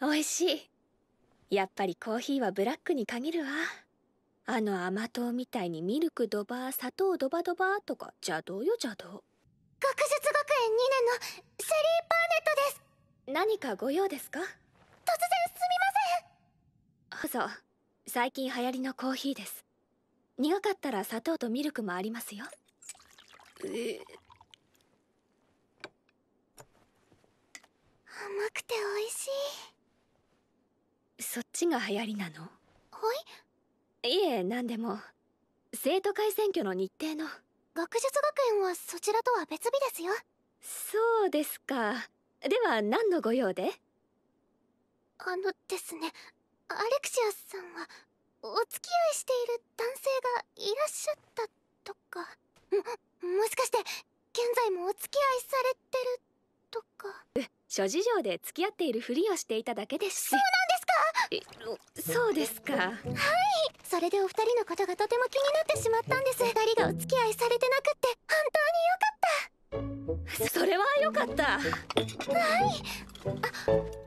美味しいやっぱりコーヒーはブラックに限るわあの甘党みたいにミルクドバー砂糖ドバドバとか邪道よ邪道学術学園2年のシェリー・パーネットです何かご用ですか突然すみませんどうぞ最近流行りのコーヒーです苦かったら砂糖とミルクもありますよ甘くて美味しいそっちが流行りなのはいいえ何でも生徒会選挙の日程の学術学園はそちらとは別日ですよそうですかでは何のご用であのですねアレクシアさんはお付き合いしている男性がいらっしゃったとかもしかして現在もお付き合いされてるとか諸事情で付き合っているふりをしていただけですしそうなんですかそうですかはいそれでお二人のことがとても気になってしまったんです二人がお付き合いされてなくって本当によかったそれはよかったはいあ